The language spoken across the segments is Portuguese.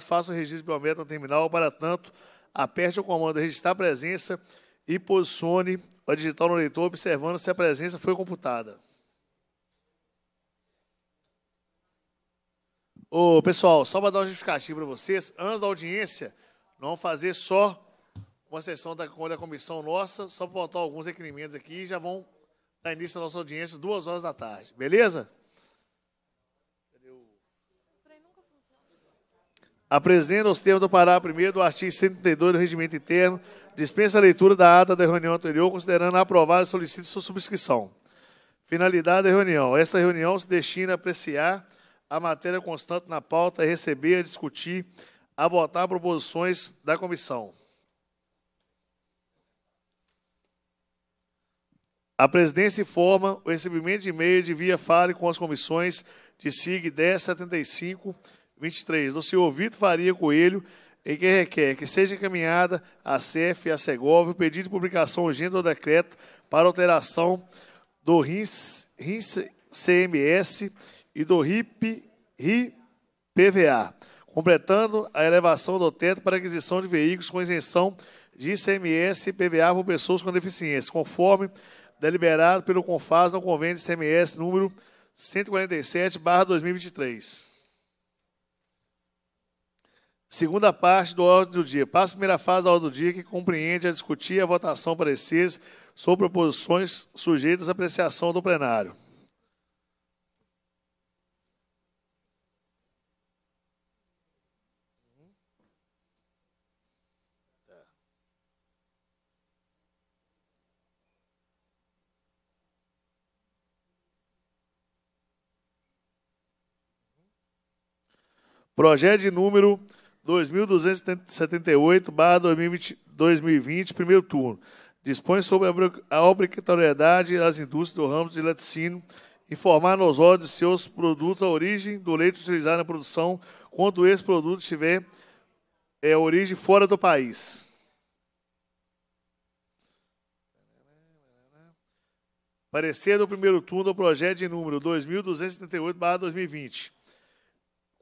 faça o registro biométrico no terminal. Para tanto, aperte o comando registrar presença e posicione o digital no leitor, observando se a presença foi computada. Ô, pessoal, só para dar um justificativo para vocês, antes da audiência, não fazer só uma sessão da, da comissão nossa, só para voltar alguns requerimentos aqui e já vão dar início à nossa audiência duas horas da tarde. Beleza? apresentando os termos do parágrafo primeiro do artigo 132 do Regimento Interno, dispensa a leitura da ata da reunião anterior, considerando aprovada e solicita sua subscrição. Finalidade da reunião. Esta reunião se destina a apreciar a matéria constante na pauta, a receber, a discutir, a votar proposições da comissão. A presidência informa o recebimento de e-mail de via fale com as comissões de SIG 1075 23. Do senhor Vitor Faria Coelho, em que requer que seja encaminhada à CEF e à Segov o pedido de publicação urgente do decreto para alteração do RINS, RINS CMS e do RIP, RIPVA, completando a elevação do teto para aquisição de veículos com isenção de ICMS e PVA por pessoas com deficiência, conforme deliberado pelo CONFAS no convênio de ICMS número 147/2023. Segunda parte do ordem do dia. Passa a primeira fase da ordem do dia que compreende a discutir e a votação pareceres sobre proposições sujeitas à apreciação do plenário. Projeto de número 2278-2020, primeiro turno. Dispõe sobre a obrigatoriedade às indústrias do ramo de laticínio informar nos olhos de seus produtos a origem do leite utilizado na produção quando esse produto tiver é, origem fora do país. Parecer do primeiro turno do projeto de número 2278-2020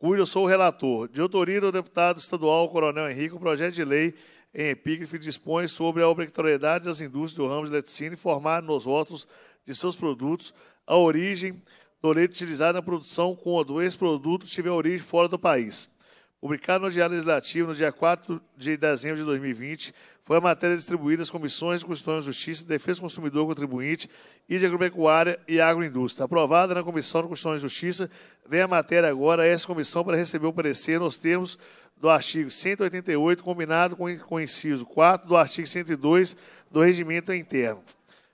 cujo sou o relator. De autoria do deputado estadual Coronel Henrique, o projeto de lei em epígrafe dispõe sobre a obrigatoriedade das indústrias do ramo de leticina informar nos votos de seus produtos a origem do leite utilizado na produção quando esse produto tiver origem fora do país. Publicado no Diário Legislativo no dia 4 de dezembro de 2020, foi a matéria distribuída às comissões de Constituição e Justiça, Defesa do Consumidor Contribuinte e de Agropecuária e Agroindústria. Aprovada na Comissão de Constituição e Justiça, vem a matéria agora a essa comissão para receber o parecer nos termos do artigo 188, combinado com, com o inciso 4 do artigo 102 do Regimento Interno.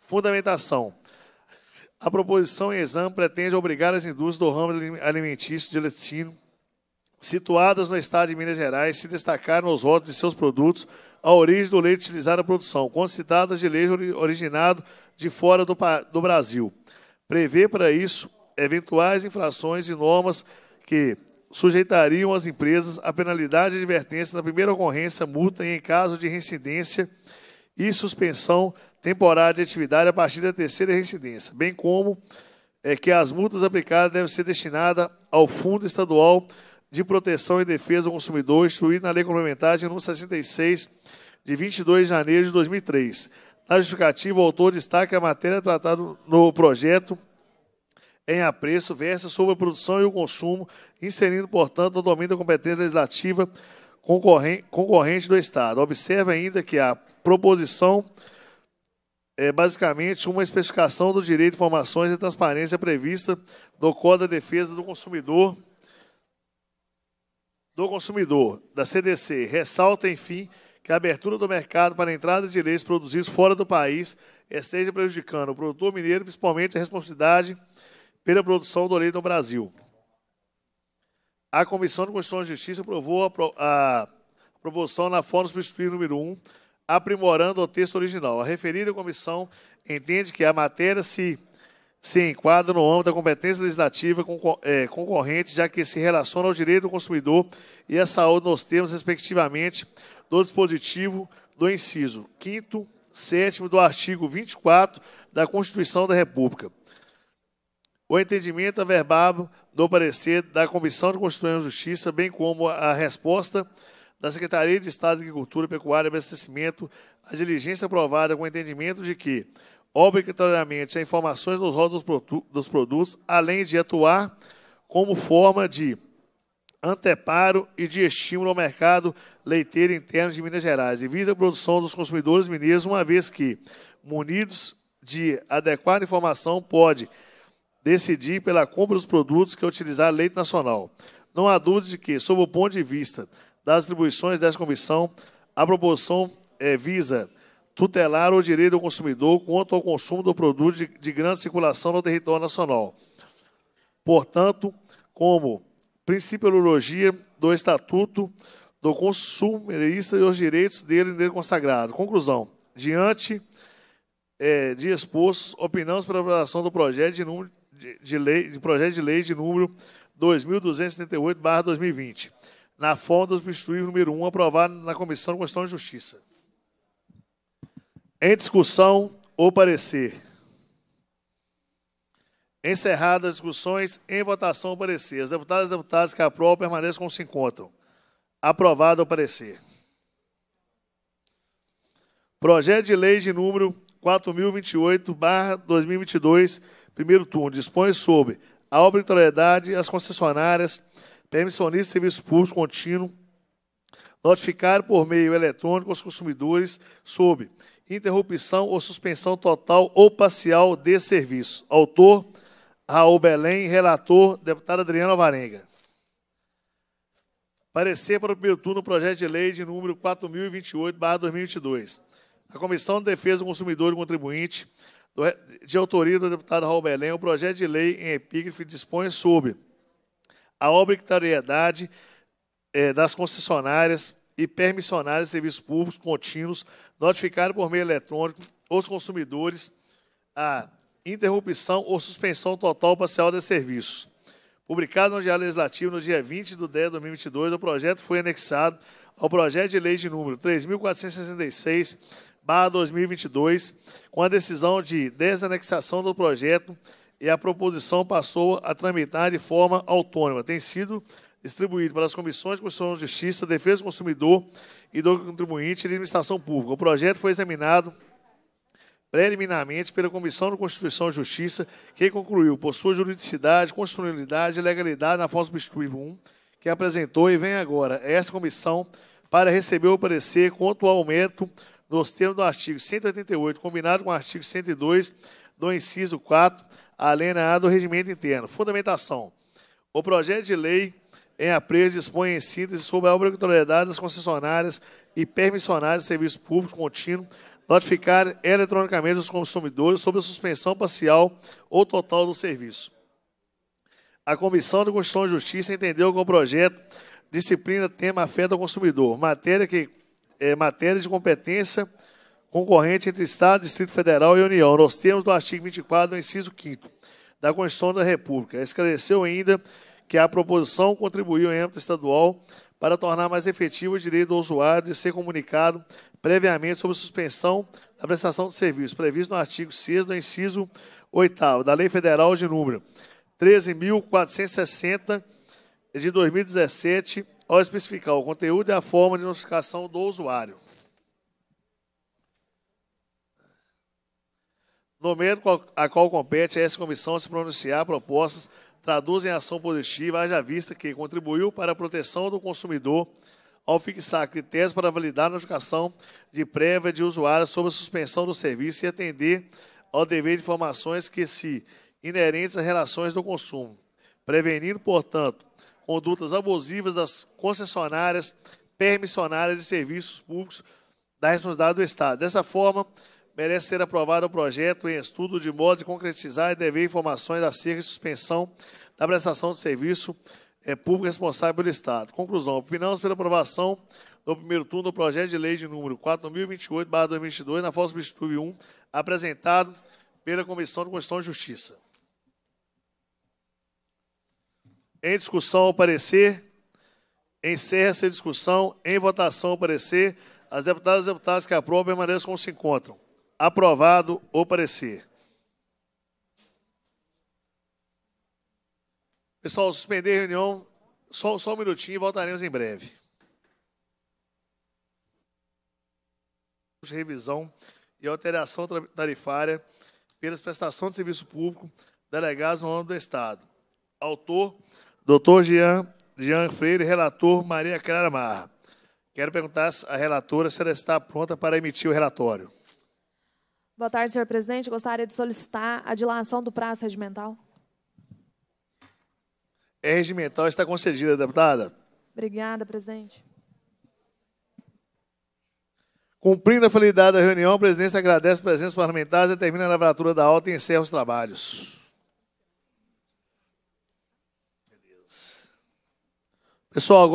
Fundamentação. A proposição em exame pretende obrigar as indústrias do ramo alimentício de laticínio situadas no estado de Minas Gerais, se destacaram nos votos de seus produtos a origem do leite utilizado na produção, com citadas de leite originado de fora do, do Brasil. Prevê para isso eventuais infrações e normas que sujeitariam as empresas à penalidade de advertência na primeira ocorrência, multa e em caso de reincidência e suspensão temporária de atividade a partir da terceira reincidência, bem como é que as multas aplicadas devem ser destinadas ao Fundo Estadual de Proteção e Defesa do Consumidor, instituído na Lei Complementar de número 66, de 22 de janeiro de 2003. Na justificativa, o autor destaca a matéria tratada no projeto em apreço versa sobre a produção e o consumo, inserindo, portanto, no domínio da competência legislativa concorrente do Estado. Observe ainda que a proposição é basicamente uma especificação do direito de informações e transparência prevista no Código da Defesa do Consumidor, do Consumidor, da CDC, ressalta, enfim, que a abertura do mercado para a entrada de leis produzidos fora do país esteja prejudicando o produtor mineiro, principalmente a responsabilidade pela produção do leite no Brasil. A Comissão de Constituição e Justiça aprovou a, proposição na forma substitutiva número 1, aprimorando o texto original. A referida comissão entende que a matéria se se enquadra no âmbito da competência legislativa é, concorrente, já que se relaciona ao direito do consumidor e à saúde nos termos, respectivamente, do dispositivo do inciso 5 sétimo do artigo 24 da Constituição da República. O entendimento averbado é do parecer da Comissão de Constituição e Justiça, bem como a resposta da Secretaria de Estado de Agricultura, Pecuária e Abastecimento, a diligência aprovada com o entendimento de que obrigatoriamente as informações nos rótulos dos produtos, além de atuar como forma de anteparo e de estímulo ao mercado leiteiro interno de Minas Gerais e visa a produção dos consumidores mineiros, uma vez que, munidos de adequada informação, pode decidir pela compra dos produtos que utilizar leite nacional. Não há dúvida de que, sob o ponto de vista das atribuições dessa comissão, a proporção é, visa tutelar o direito do consumidor quanto ao consumo do produto de, de grande circulação no território nacional. Portanto, como principiologia do Estatuto do Consumerista e os direitos dele é consagrado. Conclusão. Diante é, de expostos, opinamos pela aprovação do projeto de, número, de, de, lei, de projeto de lei de número 2278/2020, na forma do substituído número 1 aprovado na Comissão de Constituição e Justiça. Em discussão o parecer. Encerradas as discussões, em votação o parecer. As deputadas e deputados que aprovam permaneçam como se encontram. Aprovado o parecer. Projeto de lei de número 4028-2022, primeiro turno, dispõe sobre a obrigatoriedade às concessionárias, permissionistas de serviço público contínuo notificar por meio eletrônico aos consumidores sobre interrupção ou suspensão total ou parcial de serviço. Autor, Raul Belém. Relator, deputado Adriano Varenga. Parecer para o primeiro turno projeto de lei de número 4028-2022. A Comissão de Defesa do Consumidor e Contribuinte, de autoria do deputado Raul Belém, o projeto de lei em epígrafe dispõe sobre a obrigatoriedade eh, das concessionárias e permissionários de serviços públicos contínuos notificado por meio eletrônico os consumidores a interrupção ou suspensão total ou parcial de serviços. Publicado no Diário Legislativo no dia 20 de 10 de 2022, o projeto foi anexado ao projeto de lei de número 3.466, 2022, com a decisão de desanexação do projeto e a proposição passou a tramitar de forma autônoma. Tem sido distribuído pelas comissões de Constituição de Justiça, Defesa do Consumidor e do Contribuinte e Administração Pública. O projeto foi examinado preliminarmente pela Comissão de Constituição e Justiça, que concluiu por sua juridicidade, constitucionalidade e legalidade na forma substitutiva 1, que apresentou e vem agora essa comissão para receber o parecer quanto ao aumento nos termos do artigo 188, combinado com o artigo 102 do inciso 4, além A, do regimento interno. Fundamentação. O projeto de lei em apreço dispõe em síntese sobre a obrigatoriedade das concessionárias e permissionárias de serviço público contínuo notificar eletronicamente os consumidores sobre a suspensão parcial ou total do serviço. A Comissão de Constituição e Justiça entendeu que o projeto disciplina tema afeta o consumidor, matéria que é matéria de competência concorrente entre Estado, Distrito Federal e União, nos termos do artigo 24, do inciso 5 da Constituição da República. Esclareceu ainda que a proposição contribuiu em âmbito estadual para tornar mais efetivo o direito do usuário de ser comunicado previamente sobre suspensão da prestação de serviços previsto no artigo 6 do inciso 8 da Lei Federal de número 13.460 de 2017, ao especificar o conteúdo e a forma de notificação do usuário. No momento a qual compete a essa comissão se pronunciar propostas traduzem em ação positiva, haja vista que contribuiu para a proteção do consumidor ao fixar critérios para validar a notificação de prévia de usuários sobre a suspensão do serviço e atender ao dever de informações que se inerentes às relações do consumo, prevenindo, portanto, condutas abusivas das concessionárias, permissionárias de serviços públicos da responsabilidade do Estado. Dessa forma, merece ser aprovado o projeto em estudo de modo de concretizar e dever informações acerca de suspensão da prestação de serviço é, público responsável pelo Estado. Conclusão, opinamos pela aprovação no primeiro turno do projeto de lei de número 4.028-2022, na forma substitui 1, apresentado pela Comissão de Constituição e Justiça. Em discussão o parecer, encerra-se a discussão. Em votação o parecer, as deputadas e deputados que aprovam permaneçam como se encontram aprovado o parecer. Pessoal, suspender a reunião só, só um minutinho e voltaremos em breve. revisão e alteração tarifária pelas prestações de serviço público delegados no âmbito do Estado. Autor, doutor Jean, Jean Freire, relator Maria Clara Marra. Quero perguntar à relatora se ela está pronta para emitir o relatório. Boa tarde, senhor presidente. Gostaria de solicitar a dilação do prazo regimental. É regimental, está concedida, deputada. Obrigada, presidente. Cumprindo a finalidade da reunião, a presidência agradece a presença dos parlamentares, termina a lavratura da alta e encerra os trabalhos. Pessoal, Pessoal,